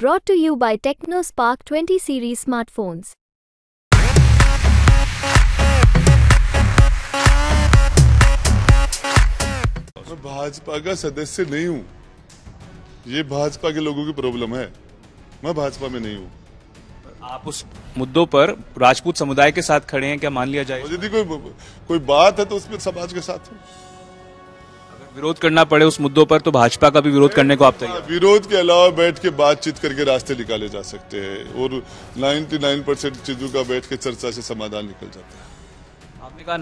brought to you by TechnoSpark 20 series smartphones. मैं भाजपा का सदस्य नहीं हूँ ये भाजपा के लोगों की प्रॉब्लम है मैं भाजपा में नहीं हूँ आप उस मुद्दों पर राजपूत समुदाय के साथ खड़े हैं क्या मान लिया जाए यदि कोई कोई बात है तो उसमें समाज के साथ हूँ विरोध करना पड़े उस मुद्दों पर तो भाजपा का भी विरोध करने को आप तैयार विरोध के अलावा बैठ के बातचीत करके रास्ते निकाले जा सकते हैं और 99 परसेंट चीजों का बैठ के चर्चा से समाधान निकल जाता है आपने कहा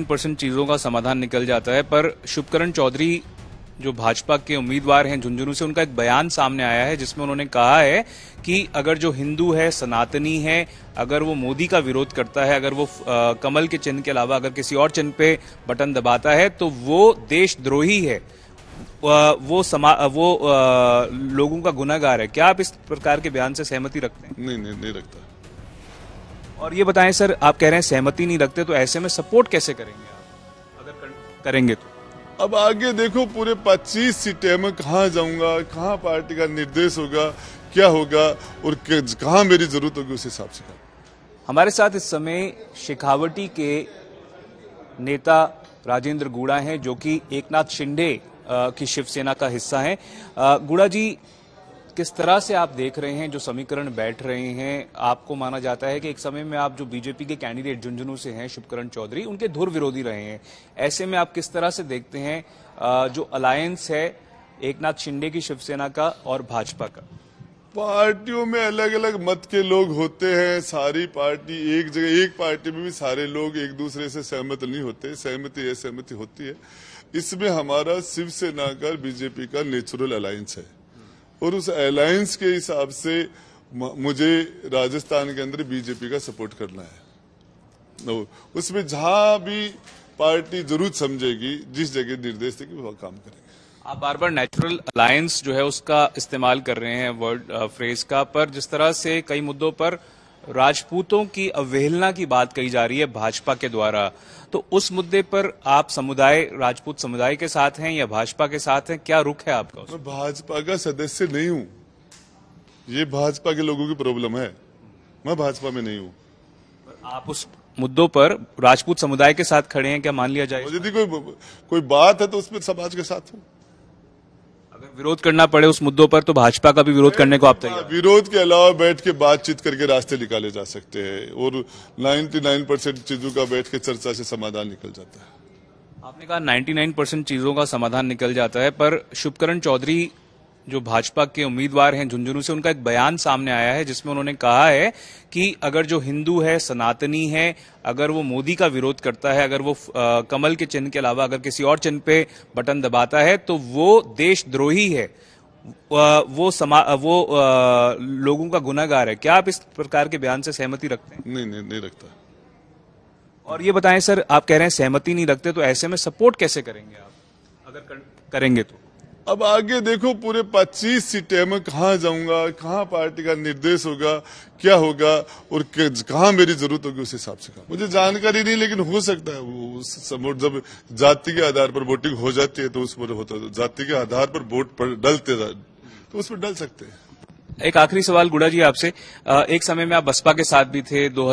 99 परसेंट चीजों का समाधान निकल जाता है पर शुभकरण चौधरी जो भाजपा के उम्मीदवार हैं झुंझुनू से उनका एक बयान सामने आया है जिसमें उन्होंने कहा है कि अगर जो हिंदू है सनातनी है अगर वो मोदी का विरोध करता है अगर वो आ, कमल के चिन्ह के अलावा अगर किसी और चिन्ह पे बटन दबाता है तो वो देशद्रोही है वो समा वो आ, लोगों का गुनागार है क्या आप इस प्रकार के बयान से सहमति रखते हैं नहीं नहीं नहीं रखता और ये बताएं सर आप कह रहे हैं सहमति नहीं रखते तो ऐसे में सपोर्ट कैसे करेंगे आप अगर करेंगे तो अब आगे देखो पूरे 25 सीटें मैं कहाँ जाऊंगा कहाँ पार्टी का निर्देश होगा क्या होगा और कहाँ मेरी ज़रूरत होगी उस हिसाब से हमारे साथ इस समय शेखावटी के नेता राजेंद्र गुड़ा हैं जो कि एकनाथ शिंदे की शिवसेना का हिस्सा हैं गुड़ा जी किस तरह से आप देख रहे हैं जो समीकरण बैठ रहे हैं आपको माना जाता है कि एक समय में आप जो बीजेपी के कैंडिडेट झुंझुनू से हैं शिवकरण चौधरी उनके धुर विरोधी रहे हैं ऐसे में आप किस तरह से देखते हैं जो अलायंस है एक नाथ शिंदे की शिवसेना का और भाजपा का पार्टियों में अलग अलग मत के लोग होते हैं सारी पार्टी एक जगह एक पार्टी में भी सारे लोग एक दूसरे से सहमत नहीं होते सहमति असहमति होती है इसमें हमारा शिवसेना का बीजेपी का नेचुरल अलायंस है और उस अलायंस के हिसाब से मुझे राजस्थान के अंदर बीजेपी का सपोर्ट करना है तो उसमें जहां भी पार्टी जरूर समझेगी जिस जगह निर्देश देगी वह काम करेगी आप बार बार नेचुरल अलायंस जो है उसका इस्तेमाल कर रहे हैं वर्ड फ्रेज का पर जिस तरह से कई मुद्दों पर राजपूतों की अवहेलना की बात कही जा रही है भाजपा के द्वारा तो उस मुद्दे पर आप समुदाय राजपूत समुदाय के साथ हैं या भाजपा के साथ हैं क्या रुख है आपका मैं भाजपा का सदस्य नहीं हूं ये भाजपा के लोगों की प्रॉब्लम है मैं भाजपा में नहीं हूं आप उस मुद्दों पर राजपूत समुदाय के साथ खड़े हैं क्या मान लिया जाए यदि कोई कोई बात है तो उसमें समाज के साथ हूँ अगर विरोध करना पड़े उस मुद्दों पर तो भाजपा का भी विरोध करने को आप तैयार विरोध के अलावा बैठ के बातचीत करके रास्ते निकाले जा सकते हैं और 99 परसेंट चीजों का बैठ के चर्चा से समाधान निकल जाता है आपने कहा 99 परसेंट चीजों का समाधान निकल जाता है पर शुभकरण चौधरी जो भाजपा के उम्मीदवार हैं झुंझुनू से उनका एक बयान सामने आया है जिसमें उन्होंने कहा है कि अगर जो हिंदू है सनातनी है अगर वो मोदी का विरोध करता है अगर वो आ, कमल के चिन्ह के अलावा अगर किसी और चिन्ह पे बटन दबाता है तो वो देशद्रोही है वो समा वो आ, लोगों का गुनागार है क्या आप इस प्रकार के बयान से सहमति रखते हैं नहीं नहीं नहीं रखता और ये बताएं सर आप कह रहे हैं सहमति नहीं रखते तो ऐसे में सपोर्ट कैसे करेंगे आप अगर करेंगे तो अब आगे देखो पूरे 25 सीटें मैं कहाँ जाऊंगा कहाँ पार्टी का निर्देश होगा क्या होगा और कहाँ मेरी जरूरत होगी उस हिसाब से मुझे जानकारी नहीं लेकिन हो सकता है उस जब जाति के आधार पर वोटिंग हो जाती है तो उस पर होता है तो जाति के आधार पर वोट पर डलते तो उस पर डल सकते हैं एक आखिरी सवाल गुड़ा जी आपसे एक समय में आप बसपा के साथ भी थे दो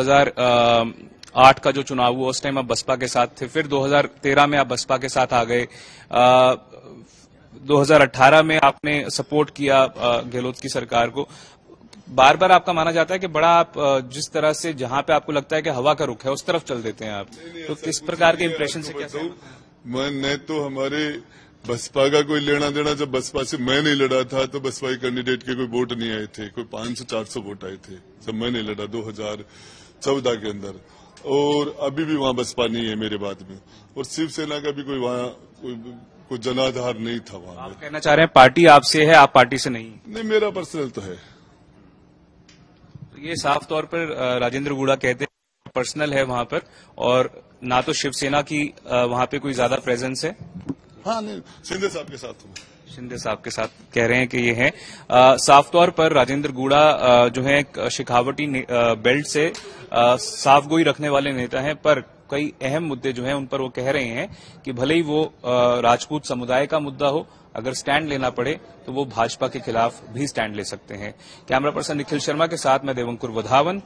आठ का जो चुनाव हुआ उस टाइम आप बसपा के साथ थे फिर 2013 में आप बसपा के साथ आ गए 2018 में आपने सपोर्ट किया गहलोत की सरकार को बार बार आपका माना जाता है कि बड़ा आप जिस तरह से जहां पे आपको लगता है कि हवा का रुख है उस तरफ चल देते हैं आप नहीं, नहीं, तो किस प्रकार के इम्प्रेशन से क्या मैं तो हमारे बसपा का कोई लेना देना जब बसपा से मैं नहीं लड़ा था तो बसपा के कैंडिडेट के कोई वोट नहीं आए थे कोई पांच सौ चार सौ वोट आए थे जब मैं नहीं लड़ा दो हजार चौदह के अंदर और अभी भी वहां बसपा नहीं है मेरे बाद में और शिवसेना का भी कोई वहां कोई कोई जनाधार नहीं था वहां आप कहना चाह रहे हैं पार्टी आपसे है आप पार्टी से नहीं नहीं मेरा पर्सनल तो है तो ये साफ तौर पर राजेंद्र गुड़ा कहते हैं पर्सनल है वहां पर और ना तो शिवसेना की वहां पे कोई ज्यादा प्रेजेंस है हाँ नहीं शिंदे साहब के साथ हूँ शिंदे साहब के साथ कह रहे हैं कि ये हैं साफ तौर पर राजेंद्र गुड़ा जो है शिखावटी बेल्ट से साफ गोई रखने वाले नेता हैं पर कई अहम मुद्दे जो हैं उन पर वो कह रहे हैं कि भले ही वो राजपूत समुदाय का मुद्दा हो अगर स्टैंड लेना पड़े तो वो भाजपा के खिलाफ भी स्टैंड ले सकते हैं कैमरा पर्सन निखिल शर्मा के साथ मैं देवंकुर वधावन